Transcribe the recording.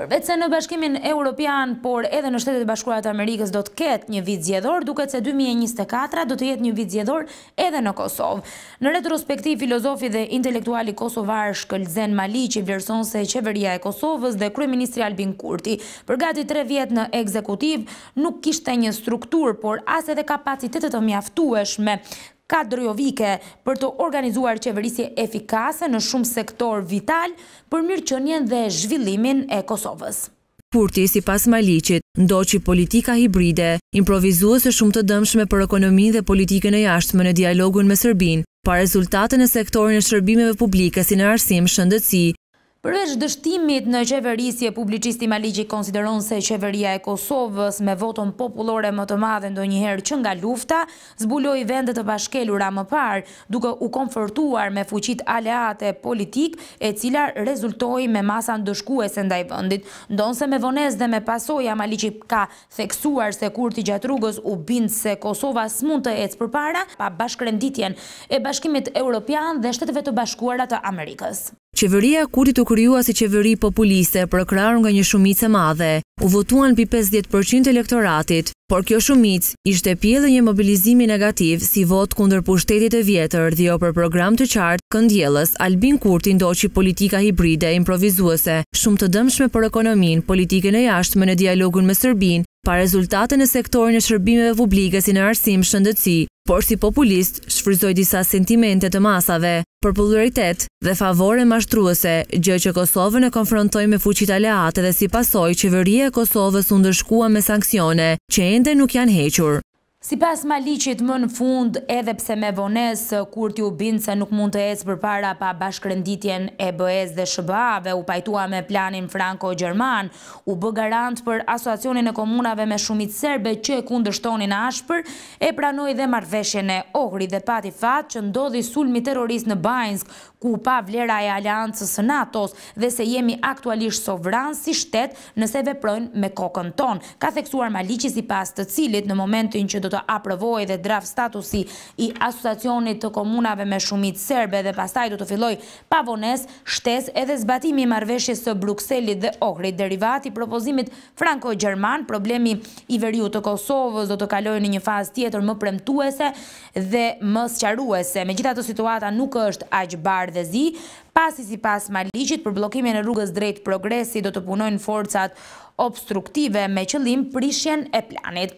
Përvec se në bashkimin Europian, por edhe në shtetet e bashkurat Amerikës do të ketë një vit zjedhor, duket se 2024 do të jetë një vit zjedhor edhe në Kosovë. Në retrospektiv, filozofi dhe intelektuali Kosovar Shkëllzen Maliqi vlerëson se qeveria e Kosovës dhe Kryeministri Albin Kurti, për gati tre vjetë në ekzekutiv, nuk kishte një struktur, por as edhe kapacitetet të mjaftueshme ka drejovike për të organizuar qeverisje efikase në shumë sektor vital për mirëqënjen dhe zhvillimin e Kosovës. Purti si pas malicit, ndo që politika hibride improvizuës e shumë të dëmshme për ekonomin dhe politikën e jashtme në dialogun me sërbin, pa rezultate në sektorin e shërbimeve publike si në arsim shëndëci. Përveç dështimit në qeverisje, publicisti Maligi konsideron se qeveria e Kosovës me voton populore më të madhe ndo njëherë që nga lufta, zbuloj vendet të bashkelura më parë, duke u konfortuar me fuqit aleate politik e cila rezultoj me masan dëshkuese ndaj vëndit. Ndonë se me vones dhe me pasoja, Maligi ka theksuar se kur t'i gjatë rrugës u bindë se Kosova s'mun të ecë për para, pa bashkërenditjen e bashkimit europian dhe shtetëve të bashkuarat të Amerikës. Qeveria kurti u kryua si qeveri populiste për nga një shumicë madhe. U votuan për 50% elektoratit, por kjo shumicë ishte pjellë një mobilizimi negativ si vot kunder pushtetit e vjetër dhe jo për program të qartë këndjeles Albin Kurti ndo që politika hibride e improvizuese, shumë të dëmshme për ekonomin, politike në jashtme në dialogun me Sërbin, pa rezultate në sektorin e shërbimeve publike si në arsim shëndëci, por si populist shfryzoj disa sentimente të masave për pëlluritet dhe favore mashtruese gjë që Kosovën e konfrontoj me fuqit aleate dhe si pasoj qeveria e Kosovës undërshkua me sankcione që ende nuk janë hequr. Si pas maliqit më në fund, edhe pse me vones, kur t'ju bindë se nuk mund të ecë për para pa bashkërënditjen e bëhez dhe shëbave, u pajtua me planin Franco-Gjerman, u bë garant për asoacionin e komunave me shumit serbe që e kundështonin ashpër, e pranoj dhe marveshjen e ohri dhe pati fat që ndodhi sulmi terrorist në Bajnsk, ku pa vlera e aliancës NATO-s dhe se jemi aktualisht sovran si shtet nëse veprojnë me kokën ton, ka theksuar maliqit si pas të cilit në momentin që do të aprovoj dhe draft statusi i asociacionit të komunave me shumit serbe dhe pastaj du të filloj pavones, shtes edhe zbatimi i marveshje së Bruxellit dhe Ohrit, derivati propozimit Franko-Gjerman, problemi i veriu të Kosovës do të kaloj në një faz tjetër më premtuese dhe më sëqaruese. Me gjitha të situata nuk është ajqbar dhe zi, pasi si pas maliqit për blokimin e rrugës drejt progresi do të punojnë forcat obstruktive me qëllim prishjen e planit.